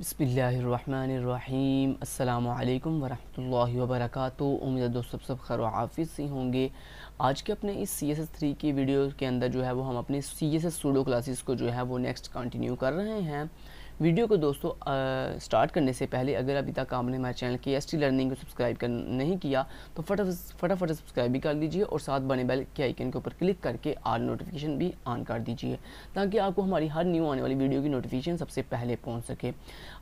बसमीम् अल्लाम वरहमल वबरक उम्मीद दोस्त सब सब खैर वाफ़िज से होंगे आज के अपने इस सी एस एस थ्री की वीडियो के अंदर जो है वो हम अपने C S S pseudo classes को जो है वो नेक्स्ट कंटिन्यू कर रहे हैं वीडियो को दोस्तों आ, स्टार्ट करने से पहले अगर अभी तक आपने हमारे चैनल की एस लर्निंग को सब्सक्राइब कर नहीं किया तो फटाफट फटाफट सब्सक्राइब भी कर दीजिए और साथ बने बेल के आइकन के ऊपर क्लिक करके आल नोटिफिकेशन भी ऑन कर दीजिए ताकि आपको हमारी हर न्यू आने वाली वीडियो की नोटिफिकेशन सबसे पहले पहुँच सके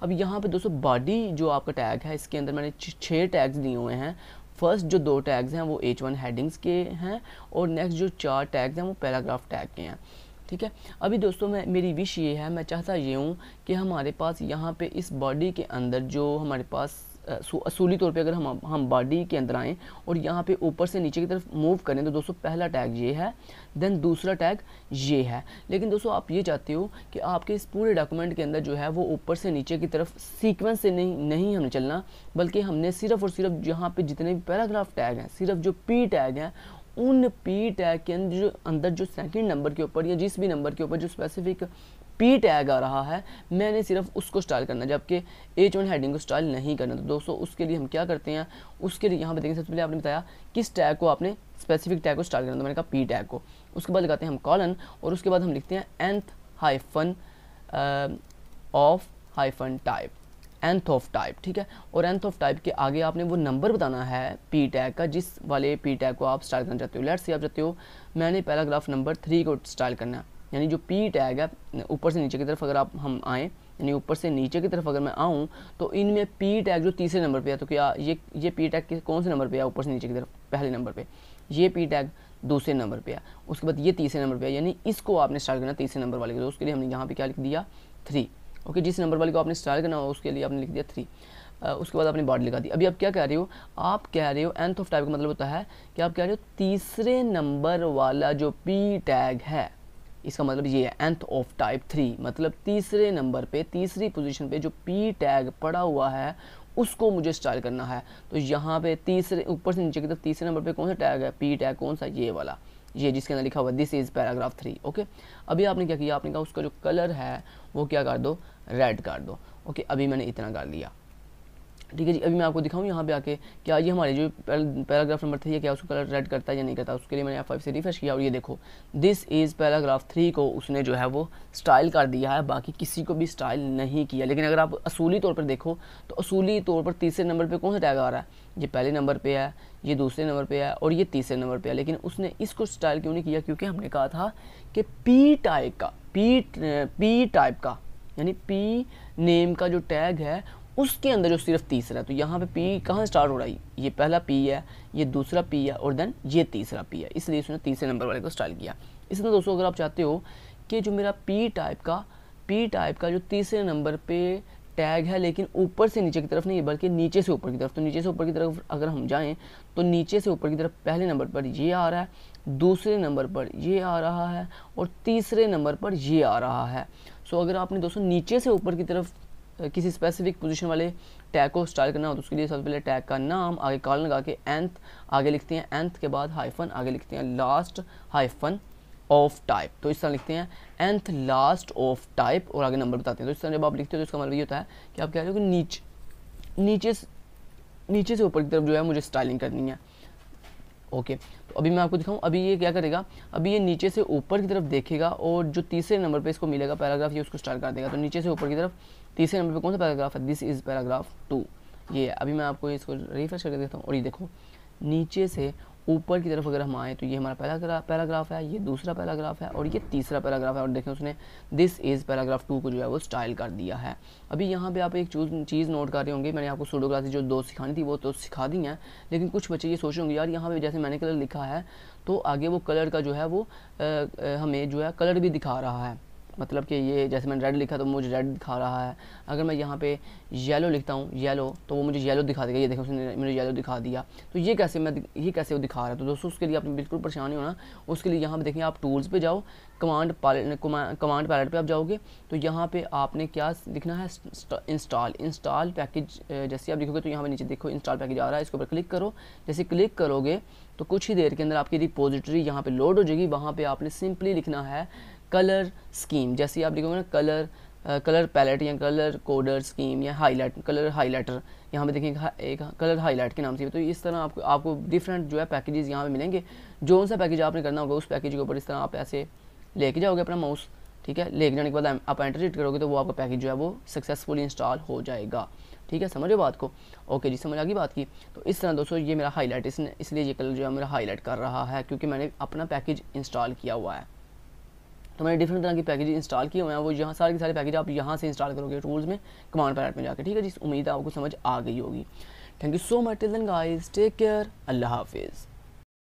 अब यहाँ पर दोस्तों बॉडी जो आपका टैग है इसके अंदर मैंने छः टैग्स दिए हुए हैं फर्स्ट जो दो टैग्स हैं वो एच वन हेडिंग्स के हैं और नेक्स्ट जो चार टैग्स हैं वो पैराग्राफ टैग के हैं ठीक है अभी दोस्तों मैं मेरी विश ये है मैं चाहता ये हूँ कि हमारे पास यहाँ पे इस बॉडी के अंदर जो हमारे पास असूली तौर पे अगर हम हम बॉडी के अंदर आएँ और यहाँ पे ऊपर से नीचे की तरफ मूव करें तो दोस्तों पहला टैग ये है देन दूसरा टैग ये है लेकिन दोस्तों आप ये चाहते हो कि आपके इस पूरे डॉक्यूमेंट के अंदर जो है वो ऊपर से नीचे की तरफ सीक्वेंस से नहीं नहीं हमें चलना बल्कि हमने सिर्फ और सिर्फ यहाँ पर जितने भी पैराग्राफ टैग हैं सिर्फ जो पी टैग हैं उन पी टैग के अंदर जो अंदर जो सेकंड नंबर के ऊपर या जिस भी नंबर के ऊपर जो स्पेसिफिक पी टैग आ रहा है मैंने सिर्फ उसको स्टाइल करना जबकि एच वन हेडिंग को स्टाइल नहीं करना तो दोस्तों उसके लिए हम क्या करते हैं उसके लिए यहाँ पर देखें सबसे पहले आपने बताया किस टैग को आपने स्पेसिफिक टैग को स्टाइल करना तो मैंने कहा पी टैग को उसके बाद लगाते हैं हम कॉलन और उसके बाद हम लिखते हैं nth hyphen of hyphen type nth of type ठीक है और एंथ ऑफ टाइप के आगे आपने वो नंबर बताना है पी टैग का जिस वाले पी टैग को आप स्टाइल करना चाहते हो लेट से आप चाहते हो मैंने पैराग्राफ नंबर थ्री को स्टाइल करना है यानी जो पी टैग है ऊपर से नीचे की तरफ अगर आप हम आएँ यानी ऊपर से नीचे की तरफ अगर मैं आऊँ तो इनमें पी टैग जो तीसरे नंबर पर है तो क्या ये ये पी टैग कौन से नंबर पर है ऊपर से नीचे की तरफ पहले नंबर पर ये पी टैग दूसरे नंबर पर है उसके बाद ये तीसरे नंबर पर है यानी इसको आपने स्टार्ट करना तीसरे नंबर वाले के तो उसके लिए हमने यहाँ पे क्या लिख दिया थ्री ओके जिस नंबर वाले को आपने स्टाइल करना हो उसके लिए आपने लिख दिया थ्री उसके बाद आपने बॉडी लगा दी अभी आप क्या कह रहे हो आप कह रहे हो एंथ ऑफ टाइप का मतलब होता है कि आप कह रहे हो तीसरे नंबर वाला जो पी टैग है इसका मतलब ये है एंथ ऑफ टाइप थ्री मतलब तीसरे नंबर पे तीसरी पोजीशन पे जो पी टैग पड़ा हुआ है उसको मुझे स्टाइल करना है तो यहाँ पे तीसरे ऊपर से नीचे की तरफ तीसरे नंबर पे कौन सा टैग है पी टैग कौन सा ये वाला ये जिसके अंदर लिखा हुआ this is paragraph three okay अभी आपने क्या किया आपने कहा उसका जो कलर है वो क्या कर दो रेड कर दो ओके अभी मैंने इतना कर लिया ठीक है जी अभी मैं आपको दिखाऊँ यहाँ पे आके क्या ये हमारे जो पैराग्राफ नंबर थ्री है क्या उसको कलर रेड करता है या नहीं करता उसके लिए मैंने एफ फाइव से रिफ्रेश किया और ये देखो दिस इज़ पैराग्राफ थ्री को उसने जो है वो स्टाइल कर दिया है बाकी किसी को भी स्टाइल नहीं किया लेकिन अगर आप असूली तौर पर देखो तो असूली तौर पर तीसरे नंबर पर कौन सा टैग आ रहा है ये पहले नंबर पर है ये दूसरे नंबर पर है और ये तीसरे नंबर पर है लेकिन उसने इसको स्टाइल क्यों नहीं किया क्योंकि हमने कहा था कि पी टाइप का पी पी टाइप का यानी पी नेम का जो टैग है उसके अंदर जो सिर्फ तीसरा है तो यहाँ पे पी कहाँ स्टार्ट हो रहा है ये पहला पी है ये दूसरा पी है और देन ये तीसरा पी है इसलिए इसने तीसरे नंबर वाले को स्टार्ट किया इसलिए तो दोस्तों अगर आप चाहते हो कि जो मेरा पी टाइप का पी टाइप का जो तीसरे नंबर पे टैग है लेकिन ऊपर से नीचे की तरफ नहीं बल्कि नीचे से ऊपर की तरफ तो नीचे से ऊपर की तरफ अगर हम जाएँ तो नीचे से ऊपर की तरफ पहले नंबर पर ये आ रहा है दूसरे नंबर पर ये आ रहा है और तीसरे नंबर पर ये आ रहा है सो अगर आपने दोस्तों नीचे से ऊपर की तरफ किसी स्पेसिफिक पोजीशन वाले टैग को स्टाइल करना हो तो उसके लिए सबसे पहले टैग का नाम आगे कॉल लगा के एंथ आगे लिखते हैं एंथ के बाद हाइफन आगे लिखते हैं लास्ट हाइफन ऑफ टाइप तो इस तरह लिखते हैं एंथ लास्ट ऑफ टाइप और आगे नंबर बताते हैं तो इस तरह जब आप लिखते हो तो इसका मतलब ये होता है कि आप कह रहे हो कि नीचे नीचे नीचे से ऊपर की तरफ जो है मुझे स्टाइलिंग करनी है ओके तो अभी मैं आपको दिखाऊं अभी ये क्या करेगा अभी ये नीचे से ऊपर की तरफ देखेगा और जो तीसरे नंबर पे इसको मिलेगा पैराग्राफ ये उसको स्टार्ट कर देगा तो नीचे से ऊपर की तरफ तीसरे नंबर पे कौन सा पैराग्राफ है दिस इज़ पैराग्राफ टू ये अभी मैं आपको इसको रिफ्रेश करके देखता हूँ और ये देखो नीचे से ऊपर की तरफ अगर हम आएँ तो ये हमारा पहला पैराग्राफ है ये दूसरा पैराग्राफ है और ये तीसरा पैराग्राफ है और देखें उसने दिस इज़ पैराग्राफ टू को जो है वो स्टाइल कर दिया है अभी यहाँ पे आप एक चीज़ नोट कर रहे होंगे मैंने आपको सोडोग्राफी जो दो सिखानी थी वो तो सिखा दी हैं लेकिन कुछ बच्चे ये सोच होंगे यार यहाँ पर जैसे मैंने कलर लिखा है तो आगे वो कलर का जो है वो आ, आ, हमें जो है कलर भी दिखा रहा है मतलब कि ये जैसे मैंने रेड लिखा तो मुझे रेड दिखा रहा है अगर मैं यहाँ पे येलो लिखता हूँ येलो तो वो मुझे येलो दिखा देगा ये देखो उसने मुझे येलो दिखा दिया तो ये कैसे मैं ये कैसे वो दिखा रहा है तो दोस्तों उसके लिए आपने बिल्कुल परेशान नहीं होना उसके लिए यहाँ पे देखें आप टूल्स पर जाओ कमांड पैलेट कमांड पैलेट पर आप जाओगे तो यहाँ पर आपने क्या लिखना है इंस्टॉल इंस्टॉल पैकेज जैसे आप लिखोगे तो यहाँ पे नीचे देखो इंस्टॉल पैकेज आ रहा है इसके ऊपर क्लिक करो जैसे क्लिक करोगे तो कुछ ही देर के अंदर आपकी रिपोजिटरी यहाँ पे लोड हो जाएगी वहाँ पे आपने सिंपली लिखना है कलर स्कीम जैसे आप लिखोगे ना कलर कलर पैलेट या कलर कोडर स्कीम या हाईलाइट कलर हाईलाइटर यहाँ पे देखेंगे एक कलर हाईलाइट के नाम से तो इस तरह आपको आपको डिफरेंट जो है पैकेजेस यहाँ पे मिलेंगे जो सा पैकेज आपने करना होगा उस पैकेज के ऊपर इस तरह आप ऐसे लेके जाओगे अपना माउस ठीक है लेके जाने के बाद आप एंटर करोगे तो वो आपका पैकेज जो है वो सक्सेसफुल इंस्टॉल हो जाएगा ठीक है समझो बात को ओके जी समझ आ गई बात की तो इस तरह दोस्तों ये मेरा हाईलाइट इसने इसलिए ये कलर जो है मेरा हाईलाइट कर रहा है क्योंकि मैंने अपना पैकेज इंस्टॉल किया हुआ है तो मैंने डिफरेंट तरह की पैकेज इंस्टॉल किए हुए हैं वो यहाँ सारे के सारे पैकेज आप यहाँ से इंस्टॉल करोगे टूल्स में कमांड पैलेट में जाकर ठीक है जिस उम्मीद है आपको समझ आ गई होगी thank you so much till then guys take care अल्लाह हाफिज़